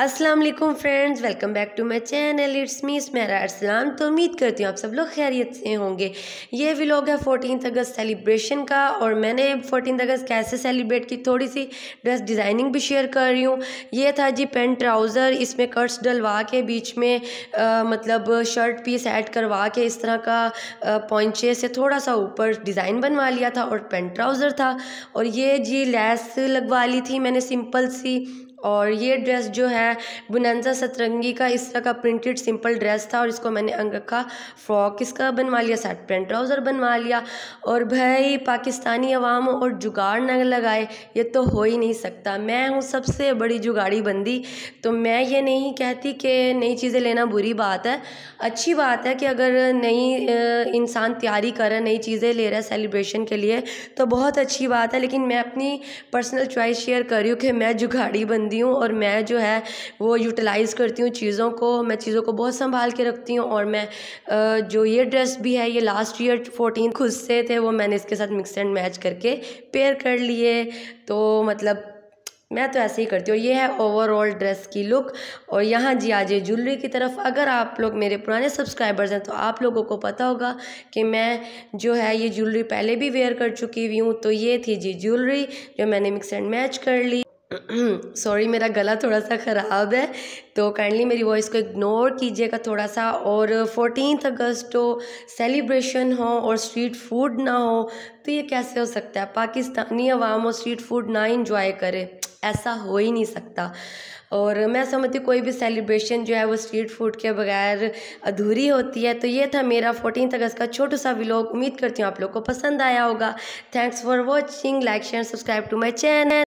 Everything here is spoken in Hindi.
अस्सलाम वालेकुम friends welcome back to my channel it's me Smera Arsalan तो उम्मीद करती हूँ आप सब लोग खैरियत से होंगे ये व्लॉग है फोर्टीन अगस्त सेलिब्रेशन का और मैंने फोर्टीन अगस्त कैसे सेलिब्रेट की थोड़ी सी ड्रेस डिज़ाइनिंग भी शेयर कर रही हूँ ये था जी पेंट ट्राउज़र इसमें कट्स डलवा के बीच में आ, मतलब शर्ट पीस ऐड करवा के इस तरह का पॉइंटे से थोड़ा सा ऊपर डिज़ाइन बनवा लिया था और पेंट ट्राउज़र था और ये जी लैस लगवा ली थी मैंने सिंपल सी और ये ड्रेस जो है बुनंजा सतरंगी का इस तरह का प्रिंटेड सिंपल ड्रेस था और इसको मैंने अंग रखा फ्रॉक इसका बनवा लिया सेट पेंट ट्राउज़र बनवा लिया और भाई पाकिस्तानी अवाम और जुगाड़ न लगाए ये तो हो ही नहीं सकता मैं हूँ सबसे बड़ी जुगाड़ी बंदी तो मैं ये नहीं कहती कि नई चीज़ें लेना बुरी बात है अच्छी बात है कि अगर नई इंसान तैयारी कर रहा है नई चीज़ें ले रहा है सेलिब्रेशन के लिए तो बहुत अच्छी बात है लेकिन मैं अपनी पर्सनल चॉइस शेयर कर रही हूँ कि मैं जुगाड़ी बंदी बंदी हूँ और मैं जो है वो यूटिलाइज़ करती हूँ चीज़ों को मैं चीज़ों को बहुत संभाल के रखती हूँ और मैं जो ये ड्रेस भी है ये लास्ट ईयर फोर्टीन खुद से थे वो मैंने इसके साथ मिक्स एंड मैच करके पेयर कर लिए तो मतलब मैं तो ऐसे ही करती हूँ ये है ओवरऑल ड्रेस की लुक और यहाँ जी आज ज्वेलरी की तरफ अगर आप लोग मेरे पुराने सब्सक्राइबर्स हैं तो आप लोगों को पता होगा कि मैं जो है ये ज्वेलरी पहले भी वेयर कर चुकी हुई हूँ तो ये थी जी ज्वेलरी जो मैंने मिक्स एंड मैच कर ली सॉरी मेरा गला थोड़ा सा ख़राब है तो काइंडली मेरी वॉइस को इग्नोर कीजिएगा थोड़ा सा और फोर्टीन अगस्त हो तो सेलिब्रेशन हो और स्ट्रीट फूड ना हो तो ये कैसे हो सकता है पाकिस्तानी आवाम और स्ट्रीट फूड ना इंजॉय करे ऐसा हो ही नहीं सकता और मैं समझती कोई भी सेलिब्रेशन जो है वो स्ट्रीट फूड के बगैर अधूरी होती है तो ये था मेरा फोर्टीन अगस्त का छोटा सा व्लॉग उम्मीद करती हूँ आप लोग को पसंद आया होगा thanks for watching like share subscribe to my channel